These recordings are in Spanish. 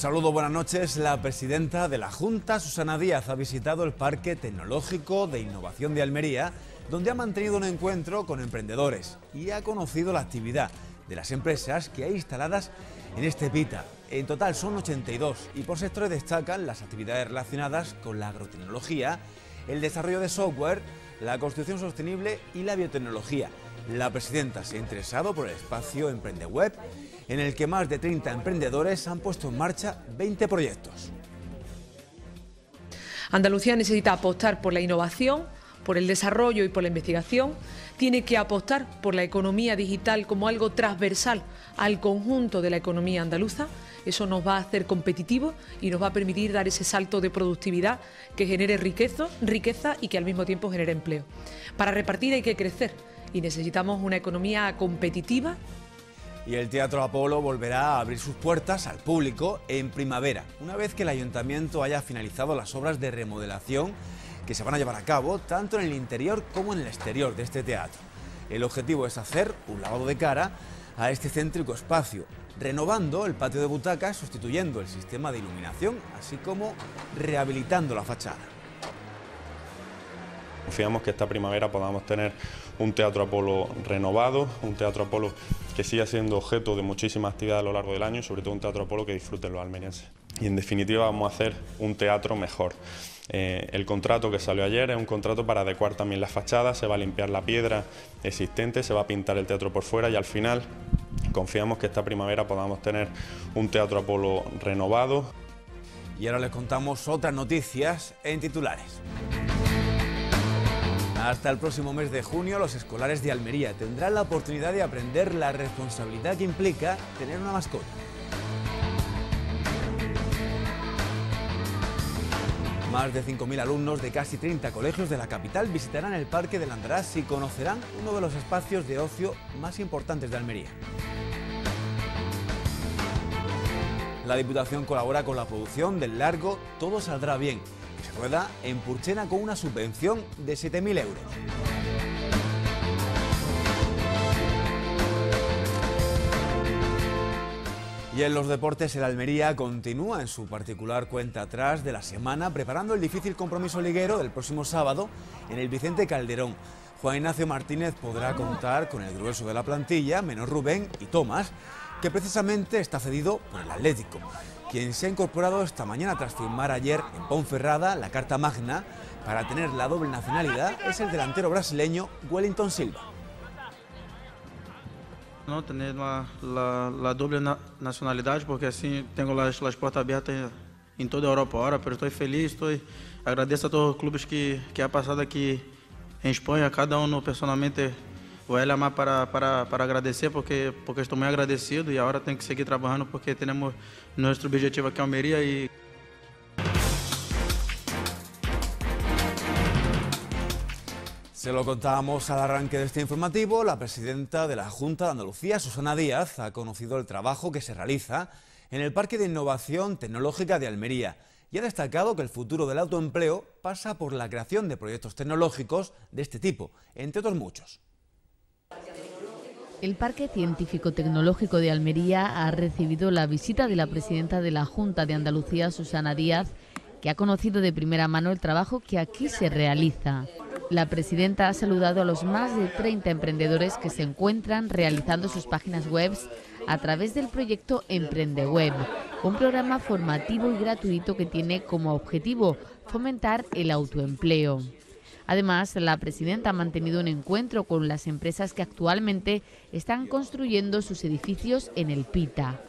saludo, buenas noches. La presidenta de la Junta, Susana Díaz, ha visitado el Parque Tecnológico de Innovación de Almería, donde ha mantenido un encuentro con emprendedores y ha conocido la actividad de las empresas que hay instaladas en este PITA. En total son 82 y por sectores destacan las actividades relacionadas con la agrotecnología, el desarrollo de software, la construcción sostenible y la biotecnología. La presidenta se ha interesado por el espacio Emprendeweb en el que más de 30 emprendedores han puesto en marcha 20 proyectos. Andalucía necesita apostar por la innovación, por el desarrollo y por la investigación. Tiene que apostar por la economía digital como algo transversal al conjunto de la economía andaluza. Eso nos va a hacer competitivos y nos va a permitir dar ese salto de productividad que genere riqueza, riqueza y que al mismo tiempo genere empleo. Para repartir hay que crecer y necesitamos una economía competitiva, y el Teatro Apolo volverá a abrir sus puertas al público en primavera, una vez que el ayuntamiento haya finalizado las obras de remodelación que se van a llevar a cabo tanto en el interior como en el exterior de este teatro. El objetivo es hacer un lavado de cara a este céntrico espacio, renovando el patio de butacas, sustituyendo el sistema de iluminación, así como rehabilitando la fachada. Confiamos que esta primavera podamos tener un Teatro Apolo renovado, un Teatro Apolo que siga siendo objeto de muchísima actividad a lo largo del año y sobre todo un teatro Apolo que disfruten los almerienses. Y en definitiva vamos a hacer un teatro mejor. Eh, el contrato que salió ayer es un contrato para adecuar también las fachadas, se va a limpiar la piedra existente, se va a pintar el teatro por fuera y al final confiamos que esta primavera podamos tener un teatro Apolo renovado. Y ahora les contamos otras noticias en titulares. Hasta el próximo mes de junio, los escolares de Almería tendrán la oportunidad de aprender la responsabilidad que implica tener una mascota. Más de 5.000 alumnos de casi 30 colegios de la capital visitarán el Parque del András y conocerán uno de los espacios de ocio más importantes de Almería. La Diputación colabora con la producción del largo Todo saldrá bien, se rueda en Purchena con una subvención de 7.000 euros. Y en los deportes, el Almería continúa en su particular cuenta atrás de la semana, preparando el difícil compromiso liguero del próximo sábado en el Vicente Calderón. Juan Ignacio Martínez podrá contar con el grueso de la plantilla, menos Rubén y Tomás, que precisamente está cedido por el Atlético quien se ha incorporado esta mañana tras firmar ayer en Ponferrada la Carta Magna para tener la doble nacionalidad, es el delantero brasileño Wellington Silva. No tener la, doble nacionalidad porque así tengo las, las puertas abiertas en toda Europa ahora, pero estoy feliz, estoy, agradezco a todos los clubes que, que ha pasado aquí en España, cada uno personalmente ...pues más para, para, para agradecer, porque, porque estoy muy agradecido ...y ahora tengo que seguir trabajando... porque tenemos nuestro objetivo aquí en Almería y... Se lo contábamos al arranque de este informativo, la presidenta de la Junta de Andalucía, Susana Díaz, ha conocido el trabajo que se realiza en el Parque de Innovación Tecnológica de Almería y ha destacado que el futuro del autoempleo pasa por la creación de proyectos tecnológicos de este tipo, entre otros muchos. El Parque Científico Tecnológico de Almería ha recibido la visita de la presidenta de la Junta de Andalucía, Susana Díaz, que ha conocido de primera mano el trabajo que aquí se realiza. La presidenta ha saludado a los más de 30 emprendedores que se encuentran realizando sus páginas web a través del proyecto EmprendeWeb, un programa formativo y gratuito que tiene como objetivo fomentar el autoempleo. Además, la presidenta ha mantenido un encuentro con las empresas que actualmente están construyendo sus edificios en el Pita.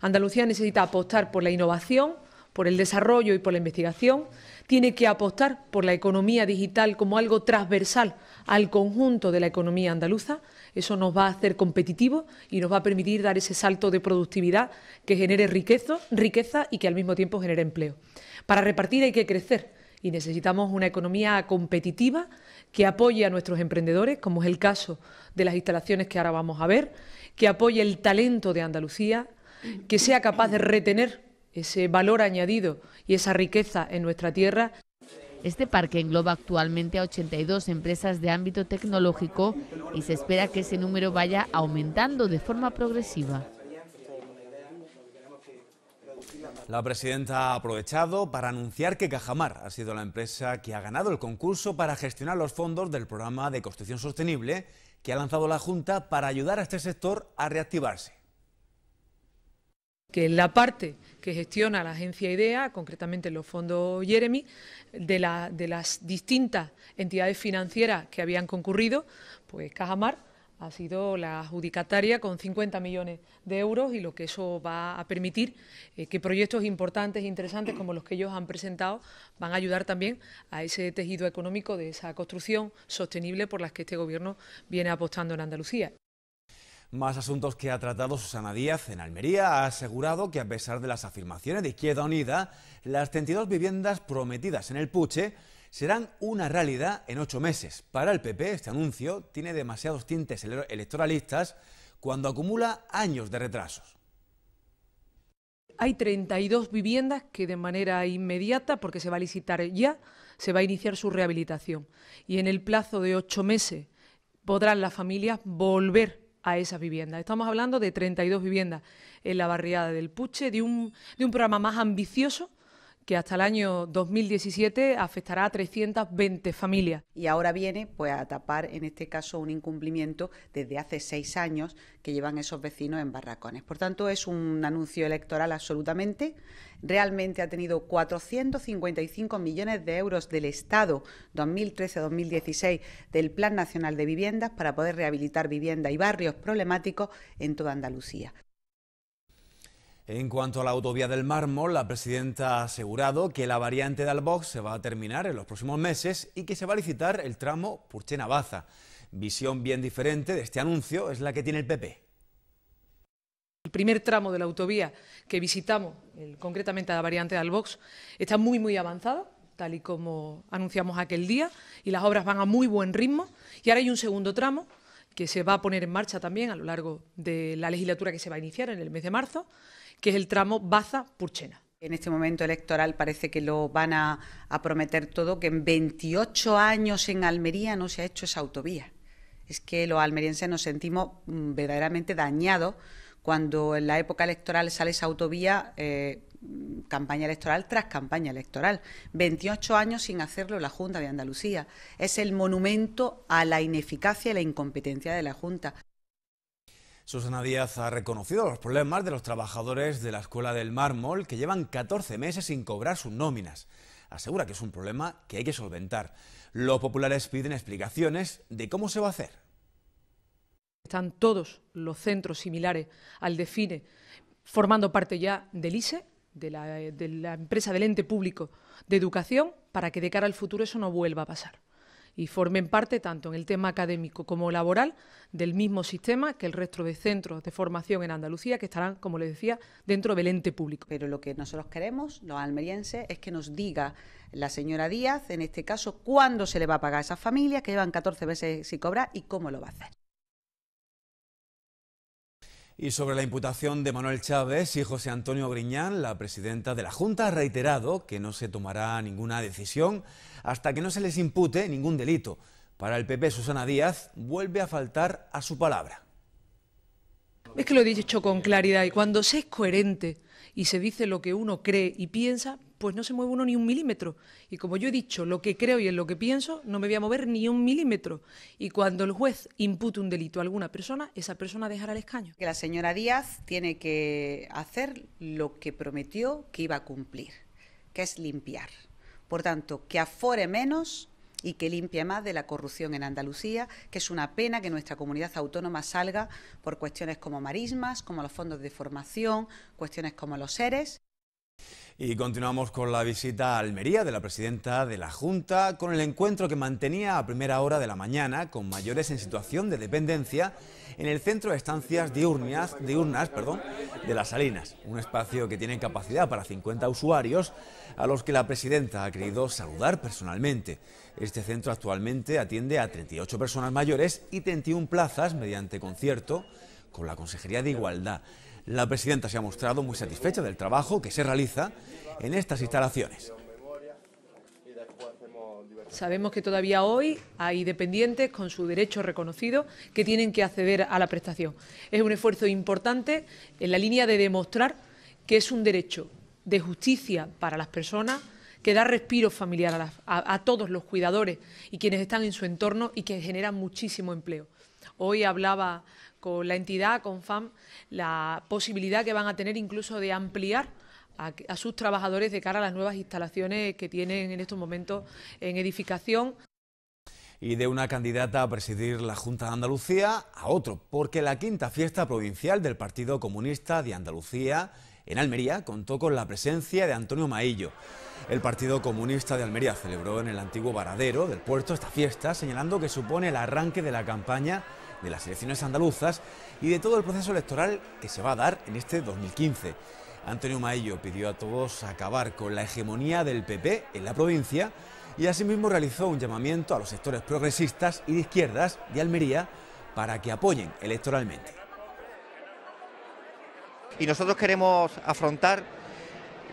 Andalucía necesita apostar por la innovación, por el desarrollo y por la investigación, tiene que apostar por la economía digital como algo transversal al conjunto de la economía andaluza. Eso nos va a hacer competitivos y nos va a permitir dar ese salto de productividad que genere riqueza, riqueza y que al mismo tiempo genere empleo. Para repartir hay que crecer y necesitamos una economía competitiva que apoye a nuestros emprendedores, como es el caso de las instalaciones que ahora vamos a ver, que apoye el talento de Andalucía, que sea capaz de retener ese valor añadido y esa riqueza en nuestra tierra. Este parque engloba actualmente a 82 empresas de ámbito tecnológico y se espera que ese número vaya aumentando de forma progresiva. La presidenta ha aprovechado para anunciar que Cajamar ha sido la empresa que ha ganado el concurso para gestionar los fondos del programa de construcción sostenible que ha lanzado la Junta para ayudar a este sector a reactivarse que en la parte que gestiona la agencia IDEA, concretamente los fondos Jeremy, de, de las distintas entidades financieras que habían concurrido, pues Cajamar ha sido la adjudicataria con 50 millones de euros y lo que eso va a permitir eh, que proyectos importantes e interesantes como los que ellos han presentado van a ayudar también a ese tejido económico de esa construcción sostenible por las que este Gobierno viene apostando en Andalucía. Más asuntos que ha tratado Susana Díaz en Almería ha asegurado que a pesar de las afirmaciones de Izquierda Unida, las 32 viviendas prometidas en el Puche serán una realidad en ocho meses. Para el PP, este anuncio tiene demasiados tintes electoralistas cuando acumula años de retrasos. Hay 32 viviendas que de manera inmediata, porque se va a licitar ya, se va a iniciar su rehabilitación. Y en el plazo de ocho meses podrán las familias volver a esas viviendas. Estamos hablando de 32 viviendas en la barriada del Puche, de un, de un programa más ambicioso que hasta el año 2017 afectará a 320 familias. Y ahora viene pues, a tapar, en este caso, un incumplimiento desde hace seis años que llevan esos vecinos en barracones. Por tanto, es un anuncio electoral absolutamente. Realmente ha tenido 455 millones de euros del Estado 2013-2016 del Plan Nacional de Viviendas para poder rehabilitar viviendas y barrios problemáticos en toda Andalucía. En cuanto a la autovía del mármol, la presidenta ha asegurado que la variante de Albox se va a terminar en los próximos meses y que se va a licitar el tramo purche baza Visión bien diferente de este anuncio es la que tiene el PP. El primer tramo de la autovía que visitamos, concretamente la variante de Albox, está muy, muy avanzado tal y como anunciamos aquel día, y las obras van a muy buen ritmo. Y ahora hay un segundo tramo que se va a poner en marcha también a lo largo de la legislatura que se va a iniciar en el mes de marzo, que es el tramo Baza-Purchena. En este momento electoral parece que lo van a, prometer todo, que en 28 años en Almería no se ha hecho esa autovía. Es que los almerienses nos sentimos mm, verdaderamente dañados cuando en la época electoral sale esa autovía, eh, campaña electoral tras campaña electoral. 28 años sin hacerlo la Junta de Andalucía. Es el monumento a la ineficacia y la incompetencia de la Junta. Susana Díaz ha reconocido los problemas de los trabajadores de la Escuela del Mármol que llevan 14 meses sin cobrar sus nóminas. Asegura que es un problema que hay que solventar. Los populares piden explicaciones de cómo se va a hacer. Están todos los centros similares al de Fine formando parte ya del ISE, eh, de la empresa del ente público de educación, para que de cara al futuro eso no vuelva a pasar y formen parte, tanto en el tema académico como laboral, del mismo sistema que el resto de centros de formación en Andalucía, que estarán, como les decía, dentro del ente público. Pero lo que nosotros queremos, los almerienses, es que nos diga la señora Díaz, en este caso, cuándo se le va a pagar a esas familias que llevan 14 veces sin cobrar y cómo lo va a hacer. Y sobre la imputación de Manuel Chávez y José Antonio Griñán, la presidenta de la Junta ha reiterado que no se tomará ninguna decisión hasta que no se les impute ningún delito. Para el PP, Susana Díaz vuelve a faltar a su palabra. Es que lo he dicho con claridad y cuando se es coherente y se dice lo que uno cree y piensa, pues no se mueve uno ni un milímetro. Y como yo he dicho, lo que creo y en lo que pienso, no me voy a mover ni un milímetro. Y cuando el juez impute un delito a alguna persona, esa persona dejará el escaño. Que la señora Díaz tiene que hacer lo que prometió que iba a cumplir, que es limpiar. Por tanto, que afore menos y que limpie más de la corrupción en Andalucía, que es una pena que nuestra comunidad autónoma salga por cuestiones como marismas, como los fondos de formación, cuestiones como los seres. Y continuamos con la visita a Almería de la presidenta de la Junta, con el encuentro que mantenía a primera hora de la mañana con mayores en situación de dependencia en el centro de estancias diurnas, de Las Salinas, un espacio que tiene capacidad para 50 usuarios a los que la presidenta ha querido saludar personalmente. Este centro actualmente atiende a 38 personas mayores y 31 plazas mediante concierto con la Consejería de Igualdad. La presidenta se ha mostrado muy satisfecha del trabajo que se realiza en estas instalaciones. Sabemos que todavía hoy hay dependientes con su derecho reconocido que tienen que acceder a la prestación. Es un esfuerzo importante en la línea de demostrar que es un derecho de justicia para las personas, que da respiro familiar a, todos los cuidadores y quienes están en su entorno y que genera muchísimo empleo. Hoy hablaba con la entidad, con FAM, la posibilidad que van a tener incluso de ampliar a, sus trabajadores de cara a las nuevas instalaciones que tienen en estos momentos en edificación y de una candidata a presidir la Junta de Andalucía a otro, porque la quinta fiesta provincial del Partido Comunista de Andalucía en Almería contó con la presencia de Antonio Maillo. El Partido Comunista de Almería celebró en el antiguo varadero del puerto esta fiesta, señalando que supone el arranque de la campaña de las elecciones andaluzas y de todo el proceso electoral que se va a dar en este 2015. Antonio Maillo pidió a todos acabar con la hegemonía del PP en la provincia y asimismo realizó un llamamiento a los sectores progresistas y de izquierdas de Almería para que apoyen electoralmente. Y nosotros queremos afrontar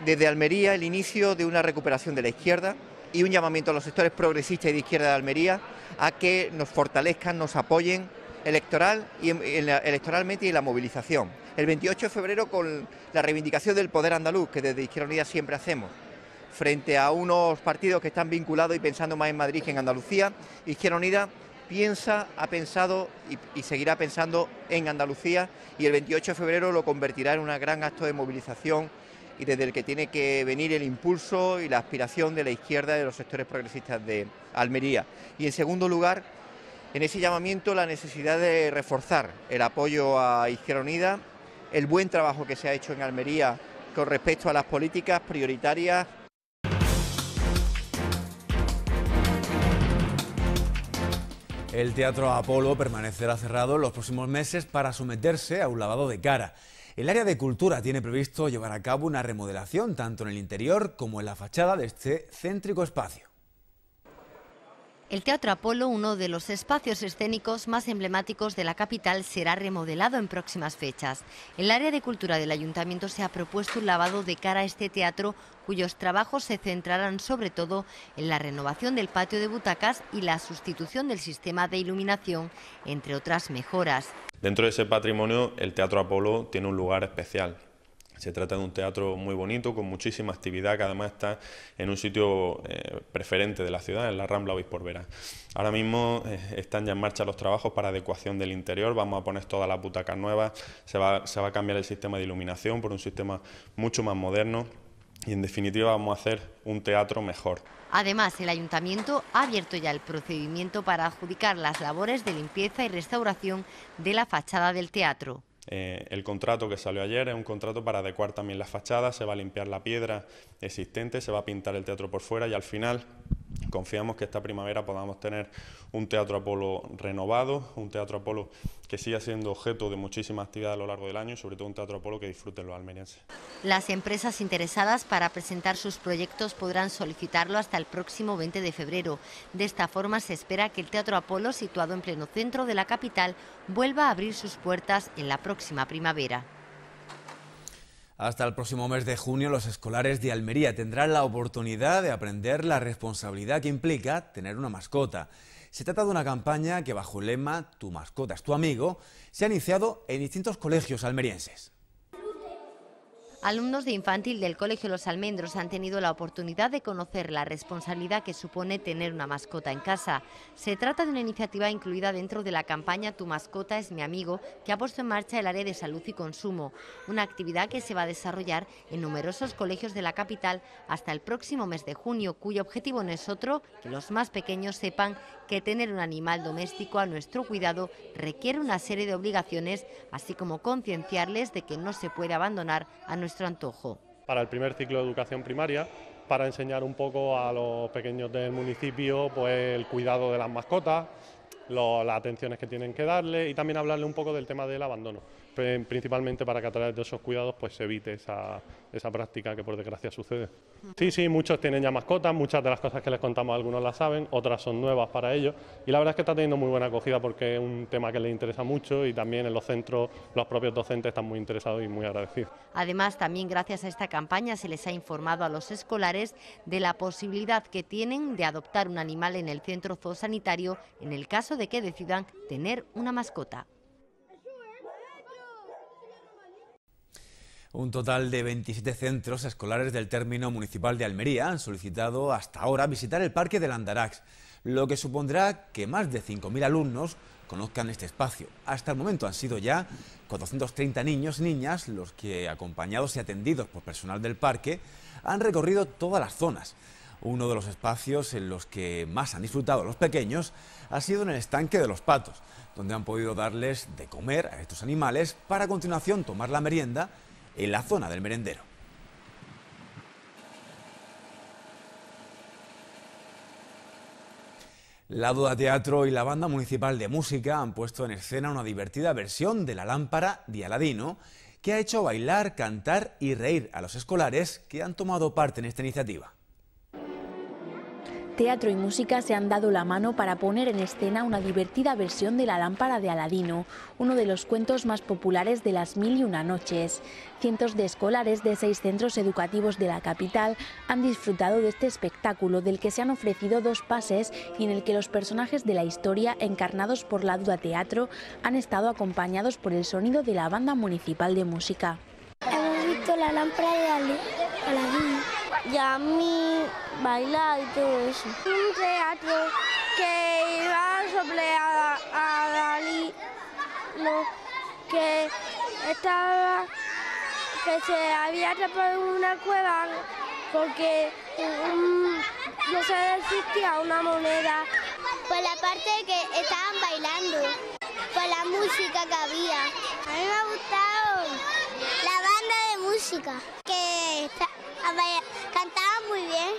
desde Almería el inicio de una recuperación de la izquierda y un llamamiento a los sectores progresistas y de izquierda de Almería a que nos fortalezcan, nos apoyen electoral y, electoralmente y en la movilización. El 28 de febrero con la reivindicación del poder andaluz, que desde Izquierda Unida siempre hacemos, frente a unos partidos que están vinculados y pensando más en Madrid que en Andalucía, Izquierda Unida piensa, ha pensado y, seguirá pensando en Andalucía y el 28 de febrero lo convertirá en un gran acto de movilización y desde el que tiene que venir el impulso y la aspiración de la izquierda y de los sectores progresistas de Almería. Y en segundo lugar, en ese llamamiento la necesidad de reforzar el apoyo a Izquierda Unida, el buen trabajo que se ha hecho en Almería con respecto a las políticas prioritarias El Teatro Apolo permanecerá cerrado los próximos meses para someterse a un lavado de cara. El área de cultura tiene previsto llevar a cabo una remodelación tanto en el interior como en la fachada de este céntrico espacio. El Teatro Apolo, uno de los espacios escénicos más emblemáticos de la capital, será remodelado en próximas fechas. El área de cultura del ayuntamiento se ha propuesto un lavado de cara a este teatro, cuyos trabajos se centrarán sobre todo en la renovación del patio de butacas y la sustitución del sistema de iluminación, entre otras mejoras. Dentro de ese patrimonio, el Teatro Apolo tiene un lugar especial se trata de un teatro muy bonito, con muchísima actividad, que además está en un sitio eh, preferente de la ciudad, en la Rambla Vera. Ahora mismo eh, están ya en marcha los trabajos para adecuación del interior, vamos a poner todas las butacas nuevas, se va a cambiar el sistema de iluminación por un sistema mucho más moderno y en definitiva vamos a hacer un teatro mejor. Además, el ayuntamiento ha abierto ya el procedimiento para adjudicar las labores de limpieza y restauración de la fachada del teatro. Eh, el contrato que salió ayer es un contrato para adecuar también las fachadas, se va a limpiar la piedra existente, se va a pintar el teatro por fuera y al final Confiamos que esta primavera podamos tener un Teatro Apolo renovado, un Teatro Apolo que siga siendo objeto de muchísima actividad a lo largo del año y sobre todo un Teatro Apolo que disfruten los almerienses. Las empresas interesadas para presentar sus proyectos podrán solicitarlo hasta el próximo 20 de febrero. De esta forma se espera que el Teatro Apolo, situado en pleno centro de la capital, vuelva a abrir sus puertas en la próxima primavera. Hasta el próximo mes de junio los escolares de Almería tendrán la oportunidad de aprender la responsabilidad que implica tener una mascota. Se trata de una campaña que bajo el lema Tu mascota es tu amigo se ha iniciado en distintos colegios almerienses. Alumnos de infantil del Colegio Los Almendros han tenido la oportunidad de conocer la responsabilidad que supone tener una mascota en casa. Se trata de una iniciativa incluida dentro de la campaña Tu mascota es mi amigo, que ha puesto en marcha el área de salud y consumo, una actividad que se va a desarrollar en numerosos colegios de la capital hasta el próximo mes de junio, cuyo objetivo no es otro que los más pequeños sepan que tener un animal doméstico a nuestro cuidado requiere una serie de obligaciones, así como concienciarles de que no se puede abandonar a nuestro para el primer ciclo de educación primaria, para enseñar un poco a los pequeños del municipio pues, el cuidado de las mascotas, las atenciones que tienen que darle y también hablarle un poco del tema del abandono principalmente para que a través de esos cuidados pues se evite esa, esa práctica que por desgracia sucede. Sí, sí, muchos tienen ya mascotas, muchas de las cosas que les contamos algunos las saben, otras son nuevas para ellos y la verdad es que está teniendo muy buena acogida porque es un tema que les interesa mucho y también en los centros los propios docentes están muy interesados y muy agradecidos. Además, también gracias a esta campaña se les ha informado a los escolares de la posibilidad que tienen de adoptar un animal en el centro zoosanitario en el caso de que decidan tener una mascota. Un total de 27 centros escolares del término municipal de Almería han solicitado hasta ahora visitar el Parque del Andarax, lo que supondrá que más de 5.000 alumnos conozcan este espacio. Hasta el momento han sido ya 430 niños y niñas los que, acompañados y atendidos por personal del parque, han recorrido todas las zonas. Uno de los espacios en los que más han disfrutado los pequeños ha sido en el estanque de los patos, donde han podido darles de comer a estos animales para a continuación tomar la merienda en la zona del merendero. La Duda Teatro y la Banda Municipal de Música han puesto en escena una divertida versión de la lámpara de Aladino que ha hecho bailar, cantar y reír a los escolares que han tomado parte en esta iniciativa. Teatro y música se han dado la mano para poner en escena una divertida versión de La lámpara de Aladino, uno de los cuentos más populares de las mil y una noches. Cientos de escolares de seis centros educativos de la capital han disfrutado de este espectáculo del que se han ofrecido dos pases y en el que los personajes de la historia encarnados por la Duda Teatro han estado acompañados por el sonido de la banda municipal de música. Hemos visto la lámpara de Aladino ...y a mí bailar y todo eso. Un teatro que iba sobre a, a Dalí, que estaba, que se había atrapado en una cueva porque no se existía una moneda. Por la parte que estaban bailando, por la música que había. A mí me ha gustado música, que cantaba muy bien.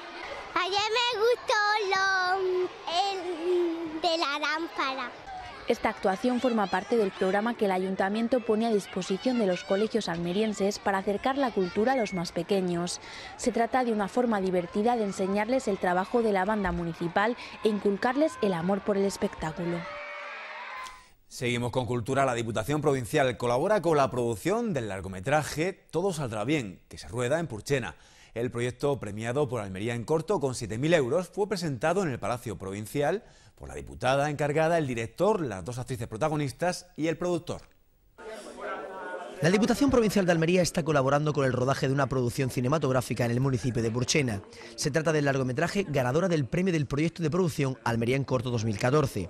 Ayer me gustó lo el, de la lámpara. Esta actuación forma parte del programa que el ayuntamiento pone a disposición de los colegios almerienses para acercar la cultura a los más pequeños. Se trata de una forma divertida de enseñarles el trabajo de la banda municipal e inculcarles el amor por el espectáculo. Seguimos con cultura. La Diputación Provincial colabora con la producción del largometraje Todo saldrá bien, que se rueda en Purchena. El proyecto premiado por Almería en corto con 7.000 euros fue presentado en el Palacio Provincial por la diputada encargada, el director, las dos actrices protagonistas y el productor. La Diputación Provincial de Almería está colaborando con el rodaje de una producción cinematográfica en el municipio de Burchena. Se trata del largometraje ganadora del premio del proyecto de producción Almería en Corto 2014.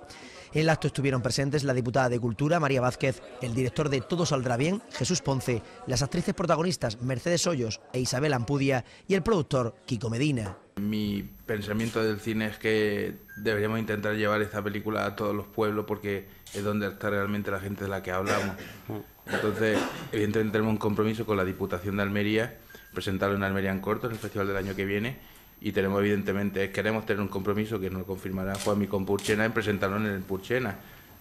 En el acto estuvieron presentes la diputada de Cultura, María Vázquez, el director de Todo Saldrá Bien, Jesús Ponce, las actrices protagonistas Mercedes Hoyos e Isabel Ampudia y el productor Kiko Medina. Mi pensamiento del cine es que deberíamos intentar llevar esta película a todos los pueblos porque es donde está realmente la gente de la que hablamos. Entonces, evidentemente tenemos un compromiso con la Diputación de Almería, presentarlo en Almería en corto, en el festival del año que viene, y tenemos evidentemente, queremos tener un compromiso que nos confirmará Juanmi con Purchena en presentarlo en el Purchena.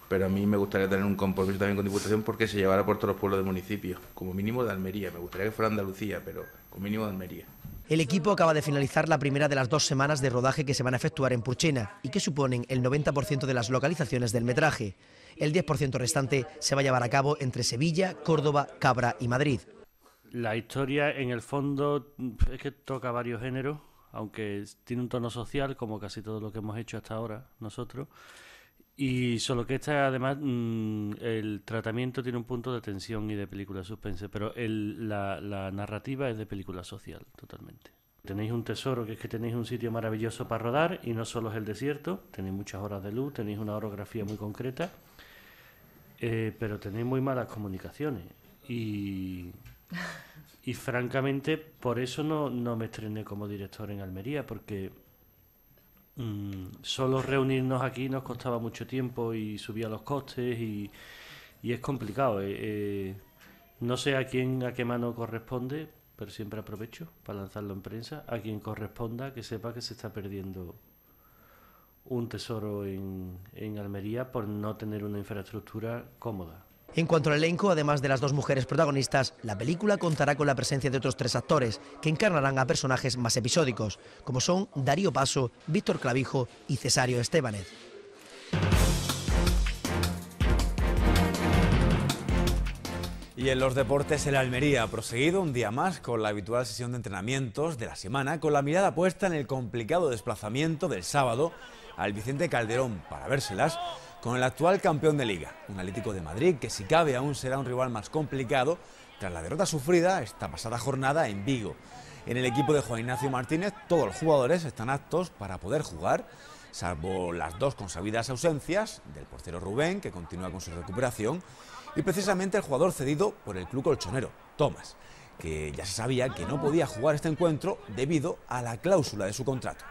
Pero a mí me gustaría tener un compromiso también con Diputación porque se llevará por todos los pueblos del municipio, como mínimo de Almería. Me gustaría que fuera Andalucía, pero como mínimo de Almería. El equipo acaba de finalizar la primera de las dos semanas de rodaje que se van a efectuar en Purchena y que suponen el 90% de las localizaciones del metraje. El 10% restante se va a llevar a cabo entre Sevilla, Córdoba, Cabra y Madrid. La historia, en el fondo, es que toca varios géneros aunque tiene un tono social, como casi todo lo que hemos hecho hasta ahora nosotros. Y solo que esta, además, mm, el tratamiento tiene un punto de tensión y de película suspense, pero la, narrativa es de película social, totalmente. Tenéis un tesoro, que es que tenéis un sitio maravilloso para rodar, y no solo es el desierto, tenéis muchas horas de luz, tenéis una orografía muy concreta, eh, pero tenéis muy malas comunicaciones. Y Y francamente, por eso no, no me estrené como director en Almería, porque mm, solo reunirnos aquí nos costaba mucho tiempo y subía los costes y, es complicado. Eh, eh, no sé a quién, a qué mano corresponde, pero siempre aprovecho para lanzarlo en prensa. A quien corresponda, que sepa que se está perdiendo un tesoro en Almería por no tener una infraestructura cómoda. En cuanto al elenco, además de las dos mujeres protagonistas, la película contará con la presencia de otros tres actores que encarnarán a personajes más episódicos, como son Darío Paso, Víctor Clavijo y Cesario Estebanez. Y en los deportes, el Almería ha proseguido un día más con la habitual sesión de entrenamientos de la semana, con la mirada puesta en el complicado desplazamiento del sábado al Vicente Calderón para vérselas con el actual campeón de liga, un Atlético de Madrid que si cabe aún será un rival más complicado tras la derrota sufrida esta pasada jornada en Vigo. En el equipo de Juan Ignacio Martínez todos los jugadores están aptos para poder jugar, salvo las dos consabidas ausencias del portero Rubén, que continúa con su recuperación, y precisamente el jugador cedido por el club colchonero, Tomás, que ya se sabía que no podía jugar este encuentro debido a la cláusula de su contrato.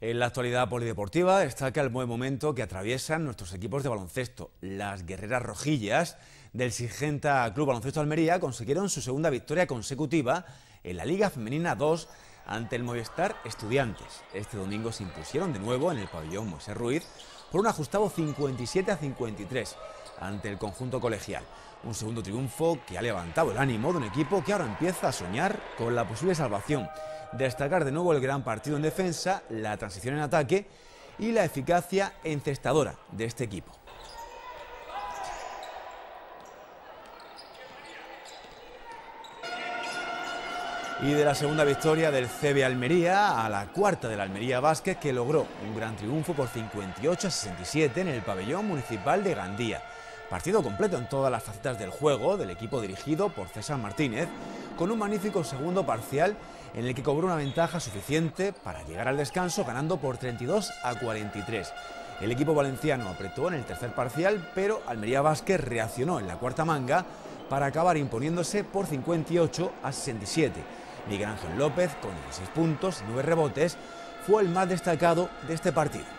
En la actualidad polideportiva destaca el buen momento que atraviesan nuestros equipos de baloncesto. Las guerreras rojillas del Sigenta Club Baloncesto Almería consiguieron su segunda victoria consecutiva en la Liga Femenina 2 ante el Movistar Estudiantes. Este domingo se impusieron de nuevo en el pabellón Moisés Ruiz por un ajustado 57 a 53 ante el conjunto colegial. Un segundo triunfo que ha levantado el ánimo de un equipo que ahora empieza a soñar con la posible salvación. Destacar de nuevo el gran partido en defensa, la transición en ataque y la eficacia encestadora de este equipo. Y de la segunda victoria del CB Almería a la cuarta del Almería Vázquez que logró un gran triunfo por 58 a 67 en el pabellón municipal de Gandía. Partido completo en todas las facetas del juego del equipo dirigido por César Martínez, con un magnífico segundo parcial en el que cobró una ventaja suficiente para llegar al descanso ganando por 32 a 43. El equipo valenciano apretó en el tercer parcial, pero Almería Vázquez reaccionó en la cuarta manga para acabar imponiéndose por 58 a 67. Miguel Ángel López, con 16 puntos y 9 rebotes, fue el más destacado de este partido.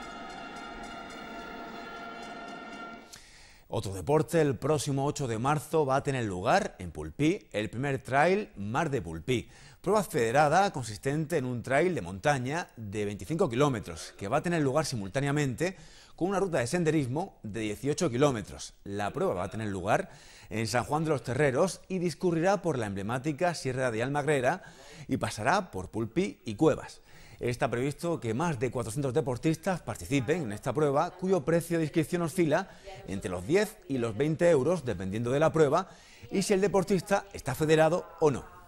Otro deporte, el próximo 8 de marzo va a tener lugar en Pulpí el primer trail Mar de Pulpí, prueba federada consistente en un trail de montaña de 25 kilómetros que va a tener lugar simultáneamente con una ruta de senderismo de 18 kilómetros. La prueba va a tener lugar en San Juan de los Terreros y discurrirá por la emblemática Sierra de Almagrera y pasará por Pulpí y Cuevas. Está previsto que más de 400 deportistas participen en esta prueba, cuyo precio de inscripción oscila entre los 10 y los 20 euros, dependiendo de la prueba, y si el deportista está federado o no.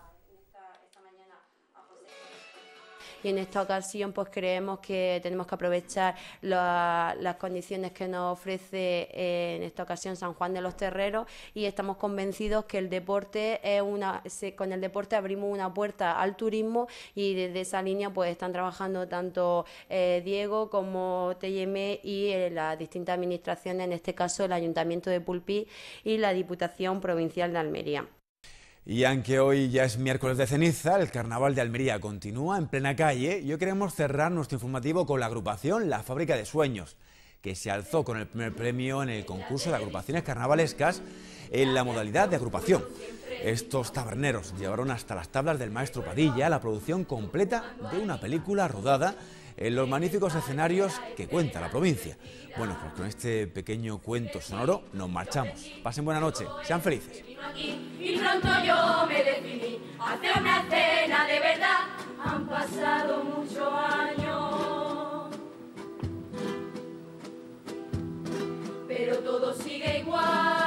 y en esta ocasión pues creemos que tenemos que aprovechar las condiciones que nos ofrece eh, en esta ocasión San Juan de los Terreros y estamos convencidos que el deporte es una con el deporte abrimos una puerta al turismo y desde esa línea pues están trabajando tanto eh, Diego como TM y eh, las distintas administraciones, en este caso el Ayuntamiento de Pulpí y la Diputación Provincial de Almería. Y aunque hoy ya es miércoles de ceniza, el carnaval de Almería continúa en plena calle y hoy queremos cerrar nuestro informativo con la agrupación La Fábrica de Sueños, que se alzó con el primer premio en el concurso de agrupaciones carnavalescas en la modalidad de agrupación. Estos taberneros llevaron hasta las tablas del maestro Padilla la producción completa de una película rodada en los magníficos escenarios que cuenta la provincia. Bueno, pues con este pequeño cuento sonoro nos marchamos. Pasen buena noche, sean felices. pero todo sigue igual.